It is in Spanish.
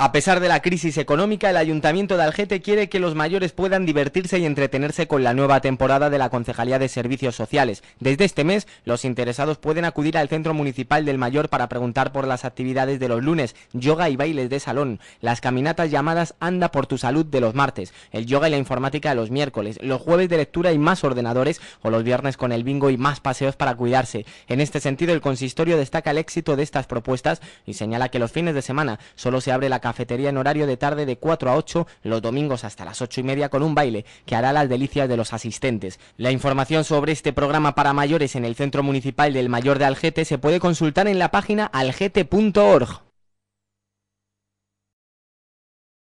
A pesar de la crisis económica, el Ayuntamiento de Algete quiere que los mayores puedan divertirse y entretenerse con la nueva temporada de la Concejalía de Servicios Sociales. Desde este mes, los interesados pueden acudir al Centro Municipal del Mayor para preguntar por las actividades de los lunes, yoga y bailes de salón, las caminatas llamadas Anda por tu salud de los martes, el yoga y la informática de los miércoles, los jueves de lectura y más ordenadores o los viernes con el bingo y más paseos para cuidarse. En este sentido, el consistorio destaca el éxito de estas propuestas y señala que los fines de semana solo se abre la cafetería en horario de tarde de 4 a 8 los domingos hasta las 8 y media con un baile que hará las delicias de los asistentes. La información sobre este programa para mayores en el Centro Municipal del Mayor de Algete se puede consultar en la página algete.org.